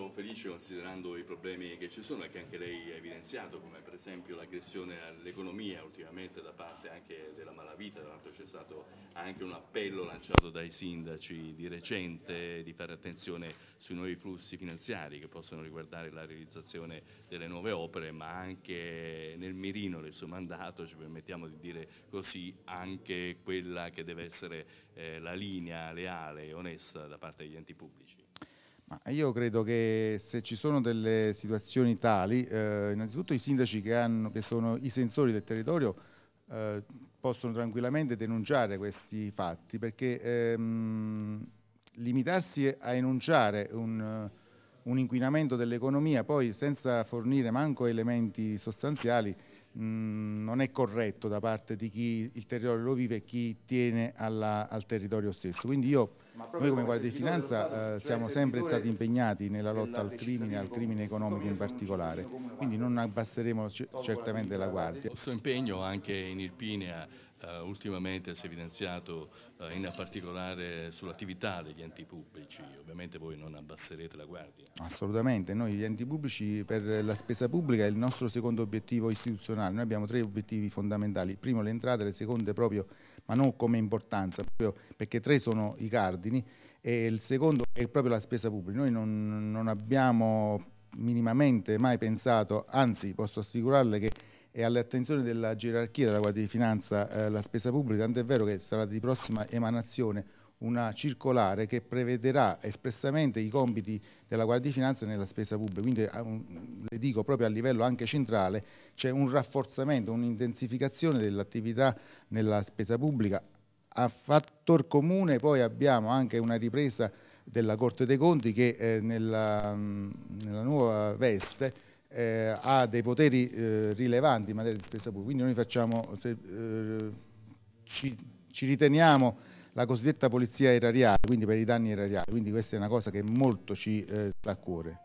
proprio felice considerando i problemi che ci sono e che anche lei ha evidenziato, come per esempio l'aggressione all'economia ultimamente da parte anche della malavita, tra l'altro c'è stato anche un appello lanciato dai sindaci di recente di fare attenzione sui nuovi flussi finanziari che possono riguardare la realizzazione delle nuove opere, ma anche nel mirino del suo mandato, ci permettiamo di dire così, anche quella che deve essere eh, la linea leale e onesta da parte degli enti pubblici. Ma io credo che se ci sono delle situazioni tali, eh, innanzitutto i sindaci che, hanno, che, sono i sensori del territorio eh, possono tranquillamente denunciare questi fatti perché ehm, limitarsi a enunciare un, un inquinamento dell'economia poi senza fornire manco elementi sostanziali Mm, non è corretto da parte di chi il territorio lo vive e chi tiene alla, al territorio stesso. Quindi io, noi come Guardia di Finanza eh, cioè siamo sempre stati impegnati nella lotta al crimine, al crimine economico in particolare, quindi non abbasseremo certamente la Guardia. Il nostro impegno anche in Irpinea Uh, ultimamente si è evidenziato uh, in particolare sull'attività degli enti pubblici, ovviamente voi non abbasserete la guardia. Assolutamente, noi gli enti pubblici per la spesa pubblica è il nostro secondo obiettivo istituzionale, noi abbiamo tre obiettivi fondamentali, il primo le entrate, il secondo proprio, ma non come importanza, perché tre sono i cardini e il secondo è proprio la spesa pubblica, noi non, non abbiamo minimamente mai pensato, anzi posso assicurarle che e all'attenzione della gerarchia della Guardia di Finanza eh, la spesa pubblica, tant'è vero che sarà di prossima emanazione una circolare che prevederà espressamente i compiti della Guardia di Finanza nella spesa pubblica. Quindi un, le dico proprio a livello anche centrale c'è un rafforzamento, un'intensificazione dell'attività nella spesa pubblica. A fattor comune poi abbiamo anche una ripresa della Corte dei Conti che eh, nella, mh, mm, nella nuova veste eh, ha dei poteri eh, rilevanti in materia di spesa pubblica, quindi noi facciamo, se, eh, ci, ci, riteniamo la cosiddetta polizia erariale, quindi per i danni erariali, quindi questa è una cosa che molto ci eh, dà a cuore.